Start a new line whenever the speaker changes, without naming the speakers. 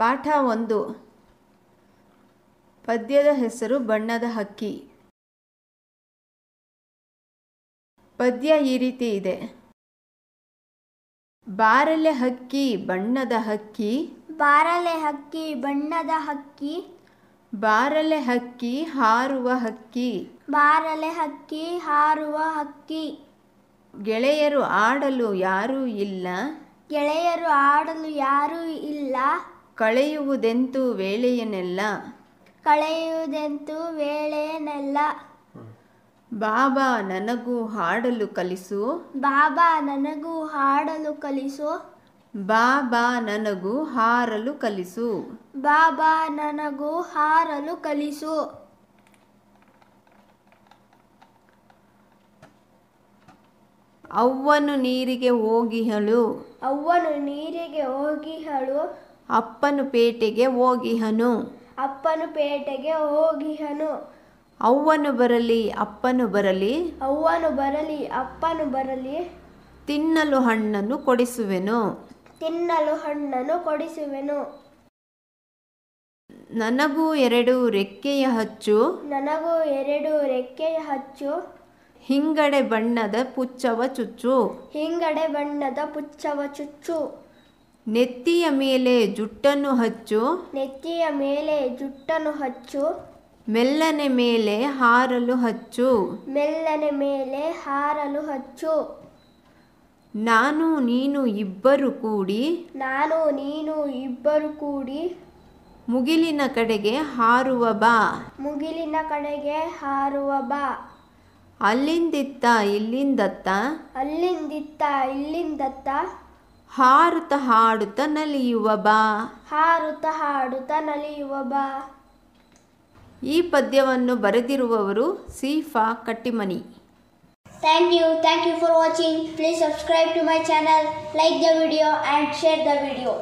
ಪಾಠ ಒಂದು ಪದ್ಯದ ಹೆಸರು ಬಣ್ಣದ ಹಕ್ಕಿ ಪದ್ಯ ಈ ರೀತಿ ಇದೆ ಬಾರಲೆ ಹಕ್ಕಿ ಬಣ್ಣದ ಹಕ್ಕಿ ಬಾರಲೆ ಹಕ್ಕಿ ಬಣ್ಣದ ಹಕ್ಕಿ ಬಾರಲೆ ಹಕ್ಕಿ ಹಾರುವ ಹಕ್ಕಿ ಬಾರಲೆ ಹಕ್ಕಿ ಹಾರುವ ಹಕ್ಕಿ ಗೆಳೆಯರು ಆಡಲು ಯಾರೂ ಇಲ್ಲ ಗೆಳೆಯರು ಆಡಲು ಯಾರೂ ಇಲ್ಲ ಕಳೆಯುವುದೆಂತೂ ವೇಳೆಯನ್ನೆಲ್ಲ
ಕಳೆಯುವುದೆಂತೂ ವೇಳೆಯನ್ನೆಲ್ಲ ಬಾಬಾ
ನನಗೂ ಹಾಡಲು ಕಲಿಸು
ಬಾಬಾ ನನಗೂ ಹಾಡಲು ಕಲಿಸು
ಬಾಬಾ ನನಗೂ ಹಾರಲು ಕಲಿಸು
ಬಾಬಾ ನನಗೂ ಹಾರಲು ಕಲಿಸು
ಅವ್ವನು ನೀರಿಗೆ ಹೋಗಿಹಳು ಅವ್ವನು
ನೀರಿಗೆ ಹೋಗಿಹಳು
ಅಪ್ಪನು ಪೇಟೆಗೆ ಹೋಗಿಹನು
ಅಪ್ಪನು ಪೇಟೆಗೆ ಹೋಗಿಹನು
ಅವ್ವನು ಬರಲಿ ಅಪ್ಪನು ಬರಲಿ
ಅವ್ವನು ಬರಲಿ ಅಪ್ಪನು ಬರಲಿ
ತಿನ್ನಲು ಹಣ್ಣನ್ನು ಕೊಡಿಸುವೆನು
ತಿನ್ನಲು ಹಣ್ಣನ್ನು ಕೊಡಿಸುವೆನು
ನನಗೂ ಎರಡು ರೆಕ್ಕೆಯ ಹಚ್ಚು
ನನಗೂ ಎರಡು ರೆಕ್ಕೆಯ ಹಚ್ಚು
ಹಿಂಗಡೆ ಬಣ್ಣದ ಪುಚ್ಚವ ಚುಚ್ಚು
ಹಿಂಗಡೆ ಬಣ್ಣದ ಪುಚ್ಚವ ಚುಚ್ಚು
ನೆತ್ತಿಯ ಮೇಲೆ ಜುಟ್ಟನ್ನು ಹಚ್ಚು ನೆತ್ತಿಯ ಮೇಲೆ ಜುಟ್ಟನ್ನು ಹಚ್ಚು ಮೆಲ್ಲನೆ ಮೇಲೆ ಹಾರಲು ಹಚ್ಚು ಮೆಲ್ಲನೆ
ಮೇಲೆ ಹಾರಲು ಹಚ್ಚು ನಾನು ನೀನು ಇಬ್ಬರು ಕೂಡಿ ನಾನು ನೀನು ಇಬ್ಬರು ಕೂಡಿ
ಮುಗಿಲಿನ ಕಡೆಗೆ ಹಾರುವ ಬಾ
ಮುಗಿಲಿನ ಕಡೆಗೆ ಹಾರುವ ಬಾ
ಅಲ್ಲಿಂದಿತ್ತ ಇಲ್ಲಿಂದತ್ತ
ಅಲ್ಲಿಂದಿತ್ತ ಇಲ್ಲಿಂದತ್ತ
ಹಾರುತ ಹಾಡುತ್ತ ನಲಿಯುವ ಬಾ
ಹಾರುತ ಹಾಡುತ್ತ ನಲಿಯುವ ಬಾ
ಈ ಪದ್ಯವನ್ನು ಬರೆದಿರುವವರು Sipha Kattimani
thank you thank you for watching please subscribe to my channel like the video and share the video